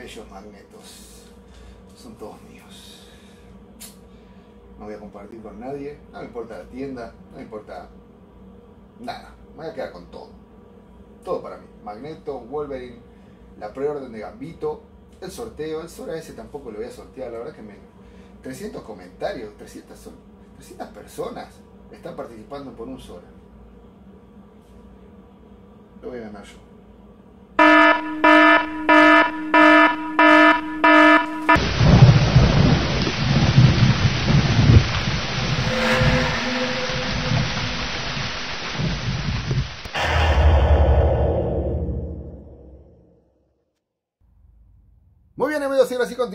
bellos magnetos. Son todos míos. No voy a compartir con nadie. No me importa la tienda. No me importa nada. Me voy a quedar con todo. Todo para mí. Magneto, Wolverine, la preorden de Gambito, el sorteo. El Sora ese tampoco lo voy a sortear. La verdad que me... 300 comentarios, 300, 300 personas están participando por un Sora. Lo voy a ganar yo.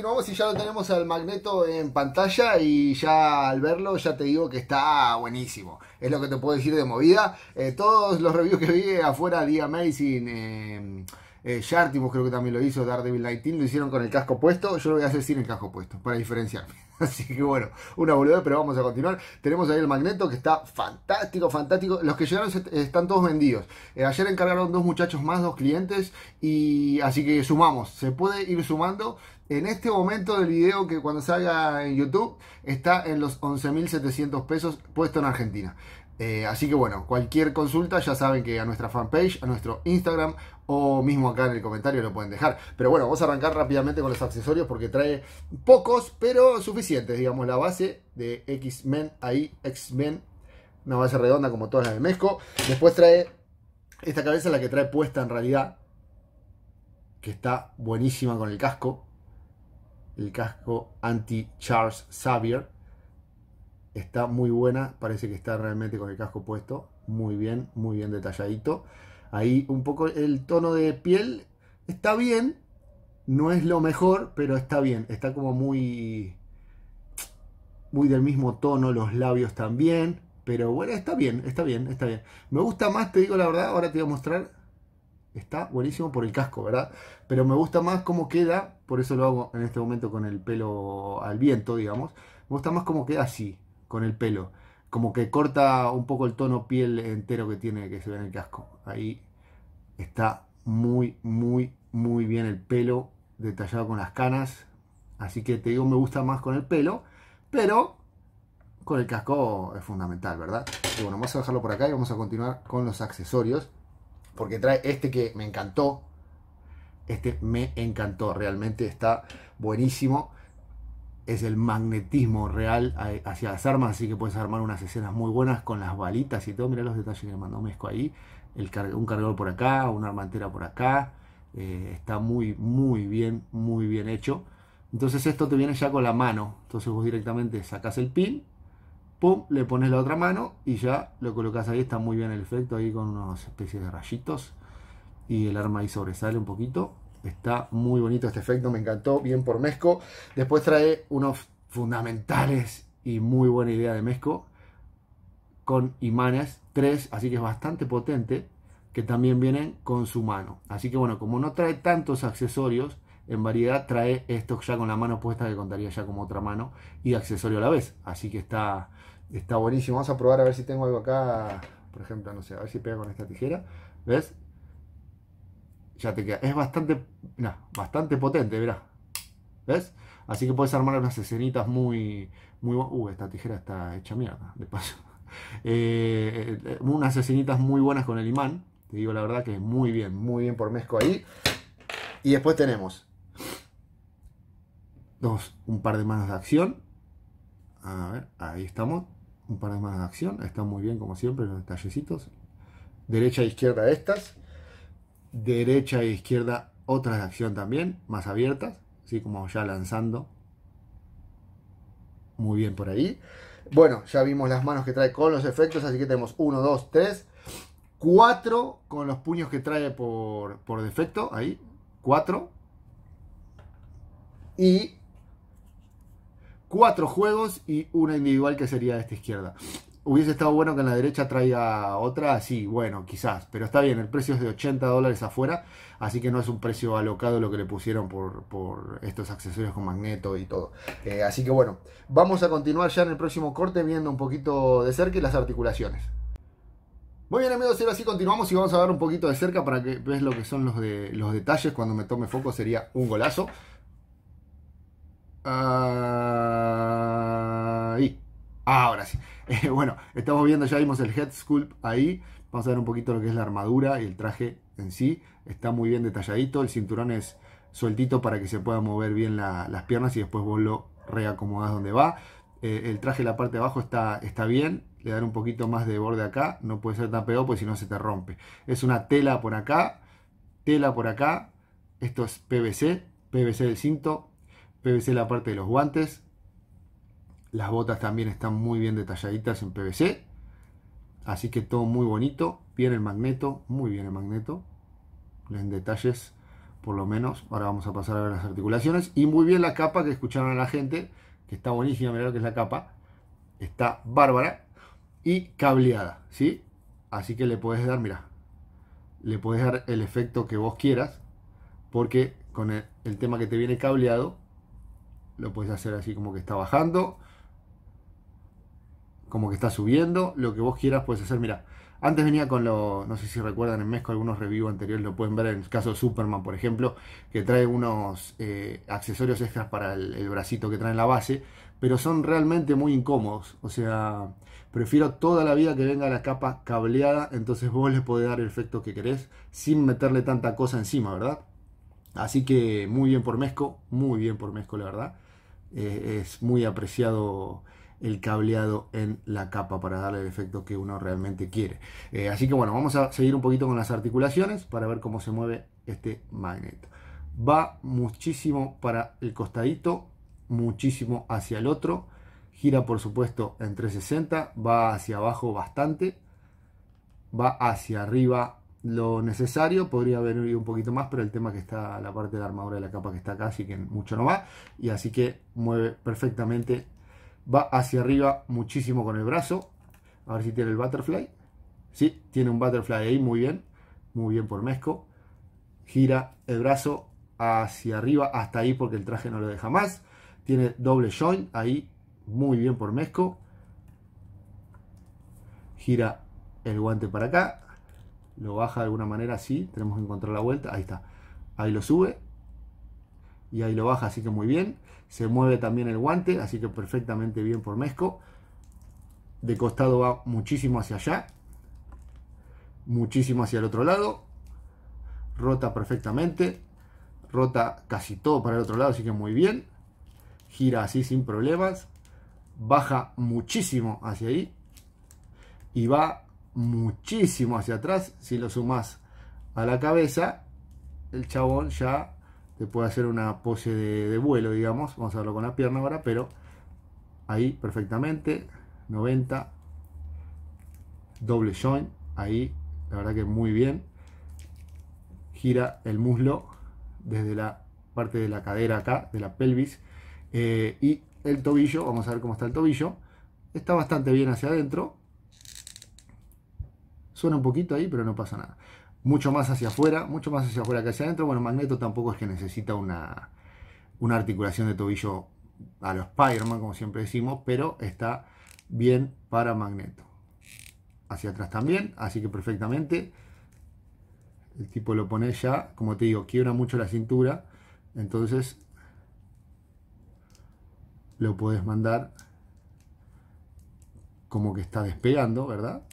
vamos y ya lo tenemos al Magneto en pantalla y ya al verlo ya te digo que está buenísimo. Es lo que te puedo decir de movida. Eh, todos los reviews que vi afuera de Amazing... Eh, eh, creo que también lo hizo, Daredevil 19, lo hicieron con el casco puesto. Yo lo voy a hacer sin el casco puesto, para diferenciarme. Así que bueno, una boludez, pero vamos a continuar. Tenemos ahí el magneto que está fantástico, fantástico. Los que llegaron están todos vendidos. Eh, ayer encargaron dos muchachos más, dos clientes, y así que sumamos. Se puede ir sumando. En este momento del video que cuando salga en YouTube está en los 11.700 pesos puesto en Argentina. Eh, así que bueno, cualquier consulta ya saben que a nuestra fanpage, a nuestro Instagram o mismo acá en el comentario lo pueden dejar. Pero bueno, vamos a arrancar rápidamente con los accesorios porque trae pocos, pero suficientes, digamos, la base de X-Men, ahí X-Men, una base redonda como todas las de Mezco. Después trae esta cabeza, la que trae puesta en realidad, que está buenísima con el casco, el casco anti-Charles Xavier está muy buena, parece que está realmente con el casco puesto, muy bien, muy bien detalladito. Ahí un poco el tono de piel está bien, no es lo mejor, pero está bien, está como muy muy del mismo tono, los labios también, pero bueno, está bien, está bien, está bien. Me gusta más, te digo la verdad, ahora te voy a mostrar. Está buenísimo por el casco, ¿verdad? Pero me gusta más cómo queda, por eso lo hago en este momento con el pelo al viento, digamos. Me gusta más cómo queda así, con el pelo. Como que corta un poco el tono piel entero que tiene, que se ve en el casco. Ahí está muy, muy, muy bien el pelo detallado con las canas. Así que te digo, me gusta más con el pelo, pero con el casco es fundamental, ¿verdad? Y bueno, vamos a dejarlo por acá y vamos a continuar con los accesorios. Porque trae este que me encantó. Este me encantó, realmente está buenísimo es el magnetismo real hacia las armas, así que puedes armar unas escenas muy buenas con las balitas y todo. Mirá los detalles que me mandó Mezco ahí. un cargador por acá, una arma por acá. Eh, está muy, muy bien, muy bien hecho. Entonces esto te viene ya con la mano. Entonces vos directamente sacás el pin, pum, le pones la otra mano y ya lo colocas ahí. Está muy bien el efecto ahí con unas especies de rayitos. Y el arma ahí sobresale un poquito. Está muy bonito este efecto, me encantó, bien por Mesco. Después trae unos fundamentales y muy buena idea de Mesco con imanes 3, así que es bastante potente, que también vienen con su mano. Así que bueno, como no trae tantos accesorios en variedad, trae estos ya con la mano puesta que contaría ya como otra mano y accesorio a la vez. Así que está, está buenísimo. Vamos a probar a ver si tengo algo acá, por ejemplo, no sé, a ver si pega con esta tijera. ¿Ves? ya te queda. Es bastante, bastante potente, verás ¿Ves? Así que puedes armar unas escenitas muy, muy... Uh, esta tijera está hecha mierda, de paso. Eh, eh, unas escenitas muy buenas con el imán. Te digo la verdad que muy bien, muy bien por Mezco ahí. Y después tenemos dos, un par de manos de acción. A ver, ahí estamos. Un par de manos de acción. Están muy bien como siempre los detallecitos. Derecha e izquierda estas derecha e izquierda otras de acción también, más abiertas, así como ya lanzando. Muy bien por ahí. Bueno, ya vimos las manos que trae con los efectos, así que tenemos 1, 2, 3, 4 con los puños que trae por, por defecto, ahí, 4. Y 4 juegos y una individual que sería esta izquierda. Hubiese estado bueno que en la derecha traiga otra, sí, bueno, quizás, pero está bien, el precio es de 80 dólares afuera, así que no es un precio alocado lo que le pusieron por, estos accesorios con magneto y todo. Eh, así que bueno, vamos a continuar ya en el próximo corte viendo un poquito de cerca y las articulaciones. Muy bien amigos, ahora sí continuamos y vamos a ver un poquito de cerca para que veas lo que son los, de, los detalles. Cuando me tome foco sería un golazo. Ahí. Ahora sí. bueno, estamos viendo, ya vimos el head sculpt ahí. Vamos a ver un poquito lo que es la armadura y el traje en sí. Está muy bien detalladito. El cinturón es sueltito para que se puedan mover bien las piernas y después vos lo reacomodás donde va. Eh, el traje, la parte de abajo está, está bien. Le dar un poquito más de borde acá. No puede ser tan pegado porque si no se te rompe. Es una tela por acá. Tela por acá. Esto es PVC. PVC del cinto. PVC la parte de los guantes las botas también están muy bien detalladitas en PVC. Así que todo muy bonito. Bien el magneto, muy bien el magneto. En detalles, por lo menos. Ahora vamos a pasar a ver las articulaciones. Y muy bien la capa que escucharon a la gente. Que está buenísima, mirá lo que es la capa. Está bárbara. Y cableada, ¿sí? Así que le puedes dar, mira Le puedes dar el efecto que vos quieras. Porque con el tema que te viene cableado, lo puedes hacer así como que está bajando como que está subiendo, lo que vos quieras puedes hacer. Mira, antes venía con lo, no sé si recuerdan en mesco algunos reviews anteriores, lo pueden ver en el caso de Superman, por ejemplo, que trae unos eh, accesorios extras para el, bracito que trae en la base, pero son realmente muy incómodos. O sea, prefiero toda la vida que venga la capa cableada, entonces vos le podés dar el efecto que querés sin meterle tanta cosa encima, ¿verdad? Así que muy bien por mesco muy bien por mesco la verdad. Eh, es muy apreciado el cableado en la capa para darle el efecto que uno realmente quiere. Eh, así que bueno, vamos a seguir un poquito con las articulaciones para ver cómo se mueve este magneto. Va muchísimo para el costadito, muchísimo hacia el otro. Gira por supuesto en 360, va hacia abajo bastante, va hacia arriba lo necesario, podría haber ido un poquito más, pero el tema que está la parte de la armadura de la capa que está acá, así que mucho no va, y así que mueve perfectamente va hacia arriba muchísimo con el brazo. A ver si tiene el butterfly. Sí, tiene un butterfly ahí, muy bien. Muy bien por Mezco. Gira el brazo hacia arriba hasta ahí porque el traje no lo deja más. Tiene doble joint ahí, muy bien por Mezco. Gira el guante para acá. Lo baja de alguna manera así. Tenemos que encontrar la vuelta. Ahí está. Ahí lo sube. Y ahí lo baja, así que muy bien se mueve también el guante, así que perfectamente bien por Mezco. De costado va muchísimo hacia allá, muchísimo hacia el otro lado, rota perfectamente, rota casi todo para el otro lado, así que muy bien, gira así sin problemas, baja muchísimo hacia ahí y va muchísimo hacia atrás, si lo sumas a la cabeza, el chabón ya te puede hacer una pose de, vuelo, digamos. Vamos a verlo con la pierna ahora, pero ahí perfectamente. 90, doble joint, ahí la verdad que muy bien. Gira el muslo desde la parte de la cadera acá, de la pelvis. Eh, y el tobillo, vamos a ver cómo está el tobillo. Está bastante bien hacia adentro. Suena un poquito ahí, pero no pasa nada mucho más hacia afuera, mucho más hacia afuera que hacia adentro. Bueno, Magneto tampoco es que necesita una, una articulación de tobillo a los spiderman como siempre decimos, pero está bien para Magneto. Hacia atrás también, así que perfectamente. El tipo lo pone ya, como te digo, quiebra mucho la cintura, entonces lo puedes mandar como que está despegando, ¿verdad?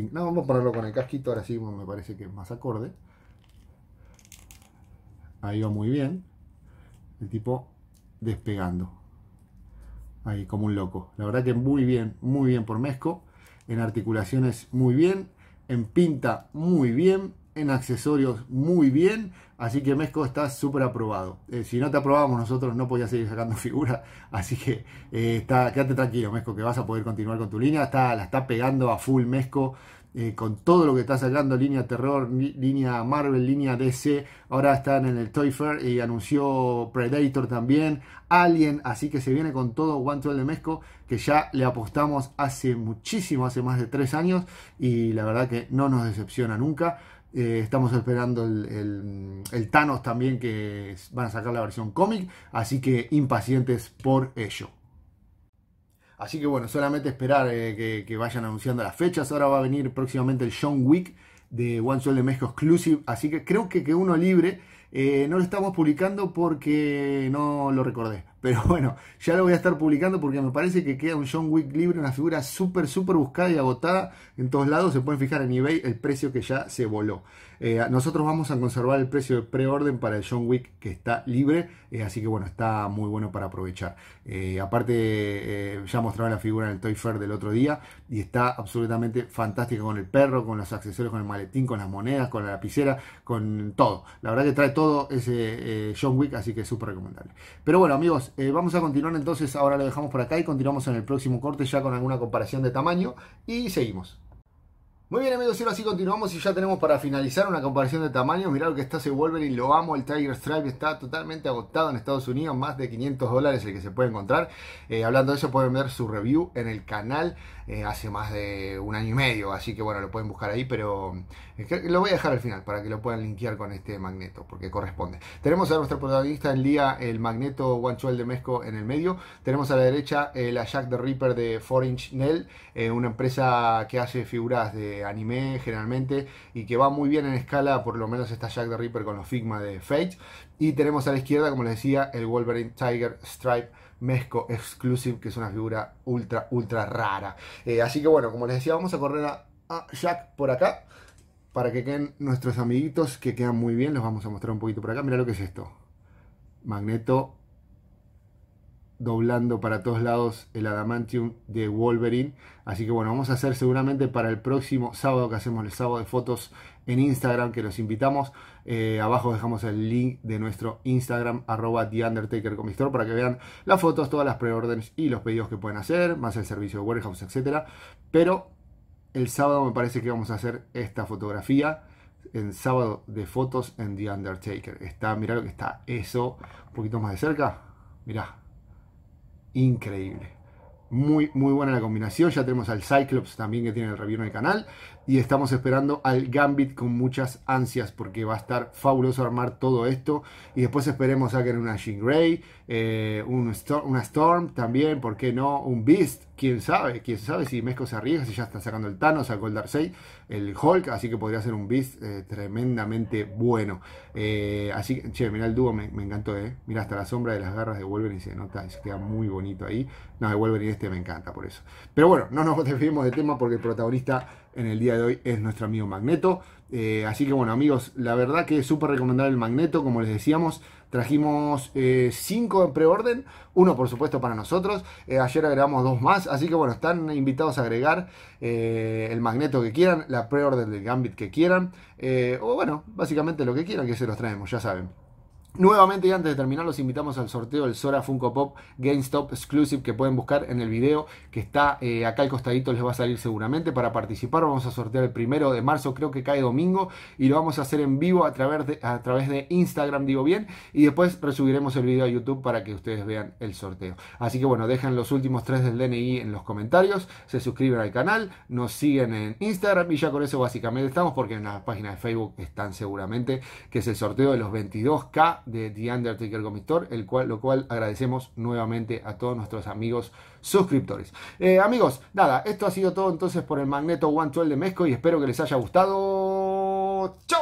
no, vamos a ponerlo con el casquito, ahora sí me parece que es más acorde. Ahí va muy bien. El tipo despegando. Ahí como un loco. La verdad que muy bien, muy bien por Mezco. En articulaciones muy bien. En pinta muy bien en accesorios muy bien, así que Mezco está súper aprobado. Eh, si no te aprobamos nosotros no podías seguir sacando figura, así que eh, está, quédate tranquilo Mezco que vas a poder continuar con tu línea, está, la está pegando a full Mezco. Eh, con todo lo que está sacando, línea terror, línea Marvel, línea DC, ahora están en el Toy Fair y anunció Predator también, Alien, así que se viene con todo One de Mezco, que ya le apostamos hace muchísimo, hace más de tres años, y la verdad que no nos decepciona nunca. Eh, estamos esperando mm, el, Thanos también que van a sacar la versión cómic, así que impacientes por ello. Así que bueno, solamente esperar eh, que, vayan anunciando las fechas. Ahora va a venir próximamente el John Wick de One Soul de México Exclusive, así que creo que, que uno libre eh, no lo estamos publicando porque no lo recordé. Pero bueno, ya lo voy a estar publicando porque me parece que queda un John Wick libre, una figura súper, súper buscada y agotada en todos lados. Se pueden fijar en eBay el precio que ya se voló. Eh, nosotros vamos a conservar el precio de preorden para el John Wick que está libre. Eh, así que bueno, está muy bueno para aprovechar. aparte, ya mostraba la figura en el Toy Fair del otro día y está absolutamente fantástica con el perro, con los accesorios, con el maletín, con las monedas, con la lapicera, con todo. La verdad que trae todo todo ese eh, John Wick, así que súper recomendable. Pero bueno, amigos, eh, vamos a continuar entonces, ahora lo dejamos por acá y continuamos en el próximo corte ya con alguna comparación de tamaño y seguimos. Muy bien amigos, y ahora continuamos y ya tenemos para finalizar una comparación de tamaño Mirá lo que está se vuelven y lo amo, el Tiger Stripe está totalmente agotado en Estados Unidos, más de 500 dólares el que se puede encontrar. Eh, hablando de eso pueden ver su review en el canal hace más de un año y medio, así que bueno, lo pueden buscar ahí, pero lo voy a dejar al final para que lo puedan linkear con este Magneto, porque corresponde. Tenemos a nuestro protagonista en día, el Magneto Guanchuel de Mezco en el medio. Tenemos a la derecha la Jack the Ripper de 4-Inch Nell, eh, una empresa que hace figuras de anime generalmente y que va muy bien en escala, por lo menos esta Jack the Ripper con los Figma de Fate. Y tenemos a la izquierda, como les decía, el Wolverine Tiger Stripe Mezco Exclusive, que es una figura ultra, ultra rara. Eh, así que bueno, como les decía, vamos a correr a Jack por acá para que queden nuestros amiguitos que quedan muy bien. Los vamos a mostrar un poquito por acá. Mira lo que es esto. Magneto doblando para todos lados el adamantium de Wolverine. Así que bueno, vamos a hacer seguramente para el próximo sábado que hacemos el sábado de fotos en Instagram, que los invitamos. Eh, abajo dejamos el link de nuestro Instagram, arroba The Undertaker para que vean las fotos, todas las preórdenes y los pedidos que pueden hacer, más el servicio de warehouse, etc. Pero el sábado me parece que vamos a hacer esta fotografía. En sábado de fotos en The Undertaker. Está, mirá lo que está eso. Un poquito más de cerca. Mirá. Increíble. Muy, muy buena la combinación. Ya tenemos al Cyclops también que tiene el review en el canal. Y estamos esperando al Gambit con muchas ansias porque va a estar fabuloso armar todo esto. Y después esperemos sacar una Jean Grey, eh, una Storm también, ¿por qué no? Un Beast quién sabe, quién sabe si Mezco se arriesga, si ya está sacando el Thanos, sacó el 6, el Hulk, así que podría ser un Beast eh, tremendamente bueno. Eh, así que, che, mirá el dúo, me, encantó, eh. Mira, hasta la sombra de las garras de Wolverine se nota, se queda muy bonito ahí. No, de Wolverine este me encanta por eso. Pero bueno, no nos despedimos de tema porque el protagonista en el día de hoy es nuestro amigo Magneto. Eh, así que bueno, amigos, la verdad que es súper recomendable el Magneto, como les decíamos. Trajimos eh, cinco en preorden, uno por supuesto para nosotros. Eh, ayer agregamos dos más, así que bueno, están invitados a agregar eh, el magneto que quieran, la preorden del Gambit que quieran, eh, o bueno, básicamente lo que quieran que se los traemos, ya saben. Nuevamente y antes de terminar los invitamos al sorteo del Sora Funko Pop GameStop Exclusive que pueden buscar en el video que está eh, acá al costadito les va a salir seguramente para participar vamos a sortear el primero de marzo creo que cae domingo y lo vamos a hacer en vivo a través de, a través de Instagram digo bien y después resubiremos el video a YouTube para que ustedes vean el sorteo así que bueno dejen los últimos tres del DNI en los comentarios se suscriben al canal nos siguen en Instagram y ya con eso básicamente estamos porque en la página de Facebook están seguramente que es el sorteo de los 22k de The Undertaker Gomistor, el cual, lo cual agradecemos nuevamente a todos nuestros amigos suscriptores. Eh, amigos, nada, esto ha sido todo entonces por el Magneto One de Mezco y espero que les haya gustado. ¡Chau!